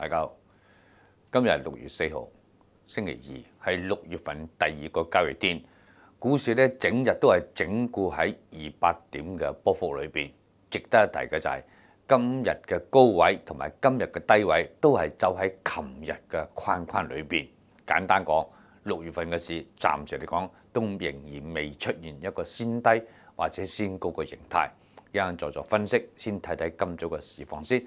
大家好，今日六月四号，星期二，系六月份第二个交易天。股市咧整日都系整固喺二百点嘅波幅里边。值得一提嘅就系今日嘅高位同埋今日嘅低位都系就喺琴日嘅框框里边。简单讲，六月份嘅市暂时嚟讲都仍然未出现一个先低或者先高嘅形态。一阵再做分析，先睇睇今早嘅市况先。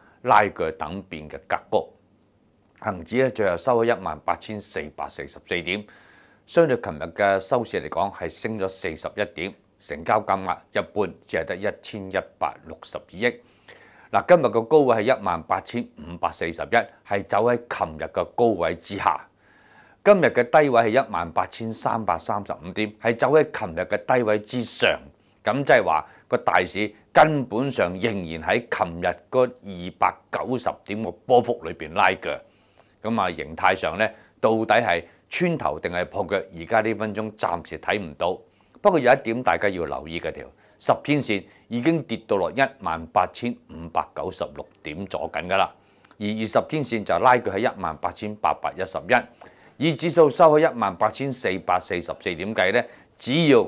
拉佢等變嘅格局，恒指咧最後收喺一萬八千四百四十四點，相對琴日嘅收市嚟講係升咗四十一點，成交金額一半只係得一千一百六十二億。嗱，今日個高位係一萬八千五百四十一，係走喺琴日嘅高位之下；今日嘅低位係一萬八千三百三十五點，係走喺琴日嘅低位之上。咁即係話。個大市根本上仍然喺琴日嗰二百九十點個波幅裏面拉腳，咁啊形態上咧到底係穿頭定係破腳？而家呢分鐘暫時睇唔到。不過有一點大家要留意嘅條十天線已經跌到落一萬八千五百九十六點左緊㗎啦，而二十天線就拉佢喺一萬八千八百一十一，以指數收開一萬八千四百四十四點計咧，只要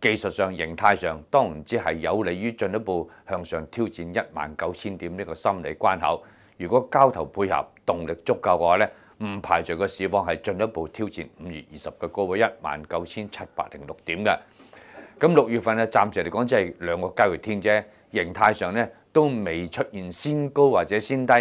技術上、形態上，當然只係有利於進一步向上挑戰一萬九千點呢個心理關口。如果交投配合、動力足夠嘅話咧，唔排除個市況係進一步挑戰五月二十嘅高位一萬九千七百零六點嘅。咁六月份咧暫時嚟講，即係兩個交易天啫。形態上咧都未出現先高或者先低，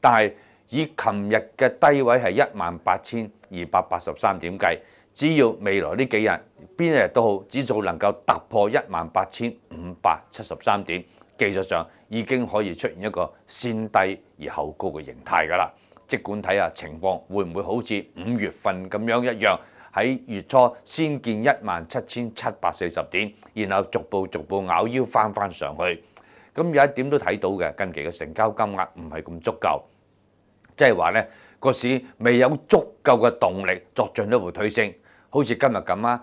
但係以琴日嘅低位係一萬八千二百八十三點計，只要未來呢幾日，邊一日都好，指數能夠突破一萬八千五百七十三點，技術上已經可以出現一個先低而後高嘅形態㗎啦。即管睇下情況會唔會好似五月份咁樣一樣，喺月初先見一萬七千七百四十點，然後逐步逐步咬腰翻翻上去。咁有一點都睇到嘅，近期嘅成交金額唔係咁足夠，即係話咧個市未有足夠嘅動力作進一步推升，好似今日咁啊！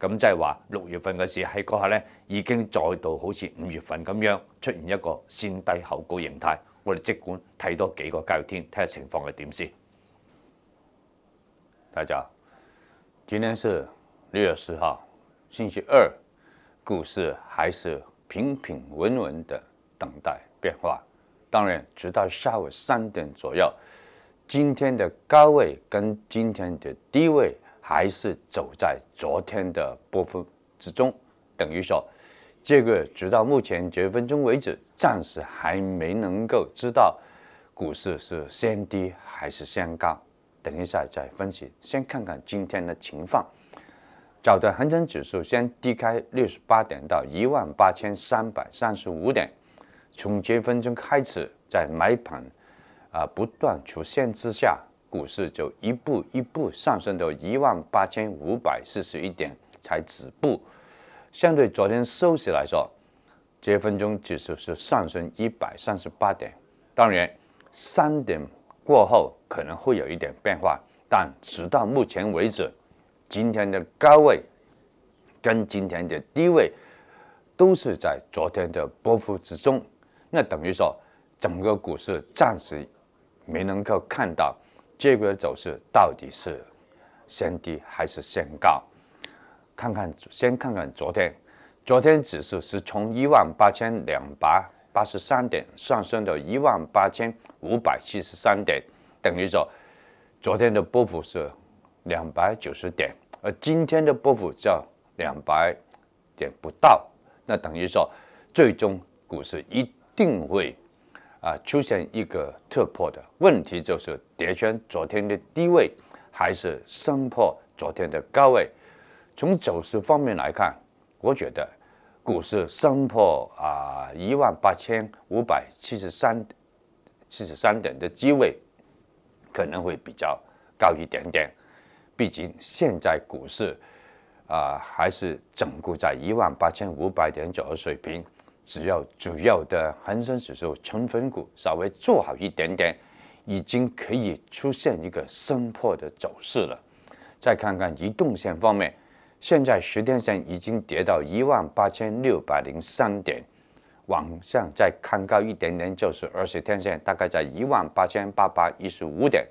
咁即係話六月份嘅事喺嗰下咧，已經再度好似五月份咁樣出現一個先低後高形態。我哋即管睇多幾個交易天睇下情況係點先。大家，今天是六月四號，星期二，股市還是平平穩穩的等待變化。當然，直到下午三點左右，今天的高位跟今天的低位。还是走在昨天的波峰之中，等于说，这个直到目前几分钟为止，暂时还没能够知道股市是先低还是先高。等一下再分析，先看看今天的情况。早的恒生指数先低开六十八点到一万八千三百三十五点，从几分钟开始在买盘啊不断出现之下。股市就一步一步上升到一万八千五百四十一点才止步。相对昨天收市来说，一分钟指数是上升一百三十八点。当然，三点过后可能会有一点变化，但直到目前为止，今天的高位跟今天的低位都是在昨天的波幅之中。那等于说，整个股市暂时没能够看到。这个走势到底是先低还是先高？看看先看看昨天，昨天指数是从一万八千两百八十三点上升到一万八千五百七十三点，等于说昨天的波幅是两百九十点，而今天的波幅叫两百点不到，那等于说最终股市一定会。啊，出现一个突破的问题，就是跌穿昨天的低位，还是升破昨天的高位？从走势方面来看，我觉得股市升破啊一万八千五百七十三七十三点的机会可能会比较高一点点。毕竟现在股市啊还是整固在一万八千五百点左右水平。只要主要的恒生指数成分股稍微做好一点点，已经可以出现一个升破的走势了。再看看移动线方面，现在十天线已经跌到一万八千六百零三点，往上再看高一点点就是二十天线，大概在一万八千八百一十五点。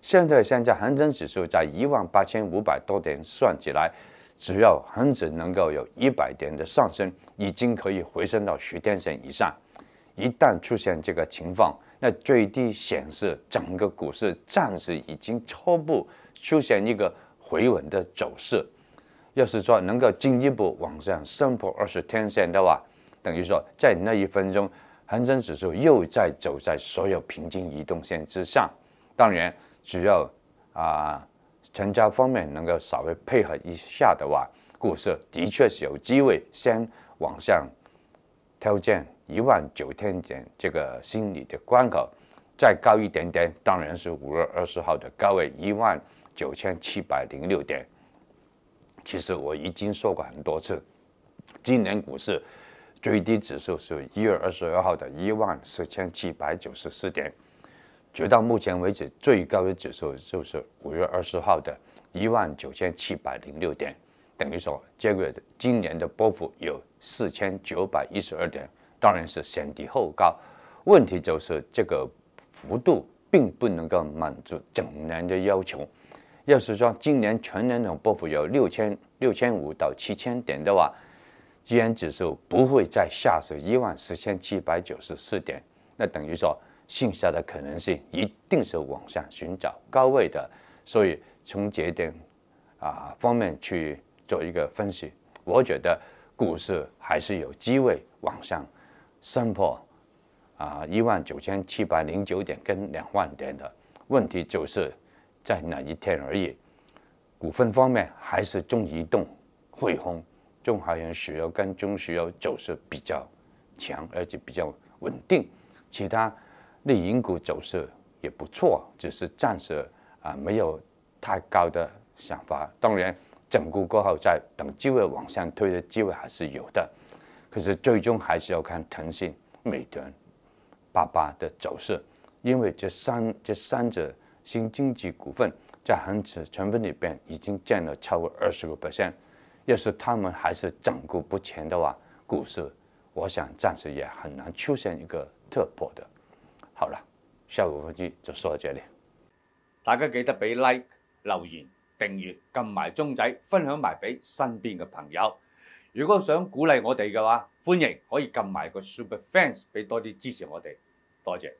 现在现在恒生指数在一万八千五百多点，算起来。只要恒指能够有一百点的上升，已经可以回升到十天线以上。一旦出现这个情况，那最低显示整个股市暂时已经初步出现一个回稳的走势。要是说能够进一步往上升破二十天线的话，等于说在那一分钟，恒生指数又在走在所有平均移动线之上。当然，只要啊。成交方面能够稍微配合一下的话，股市的确是有机会先往上挑战一万九千点这个心理的关口，再高一点点，当然是五月二十号的高位一万九千七百零六点。其实我已经说过很多次，今年股市最低指数是一月二十二号的一万四千七百九十四点。直到目前为止最高的指数就是五月二十号的一万九千七百零六点，等于说这个今年的波幅有四千九百一十二点，当然是先低后高。问题就是这个幅度并不能够满足整年的要求。要是说今年全年的波幅有六千六千五到七千点的话，既然指数不会再下是一万四千七百九十四点，那等于说。剩下的可能性一定是往上寻找高位的，所以从这点啊方面去做一个分析，我觉得股市还是有机会往上升破啊一万九千七百零九点跟两万点的问题，就是在哪一天而已。股份方面还是中移动、汇丰、中海油石油跟中石油走势比较强，而且比较稳定，其他。那银股走势也不错，只是暂时啊没有太高的想法。当然，整固过后再等机会往上推的机会还是有的，可是最终还是要看腾讯、美团、巴巴的走势，因为这三这三者新经济股份在恒指成分里边已经占了超过二十 percent，要是他们还是整固不前的话，股市我想暂时也很难出现一个突破的。好啦，下午嘅节就就到这里。大家记得俾 like、留言、订阅、揿埋钟仔、分享埋俾身边嘅朋友。如果想鼓励我哋嘅话，欢迎可以揿埋个 Super Fans 俾多啲支持我哋，多谢。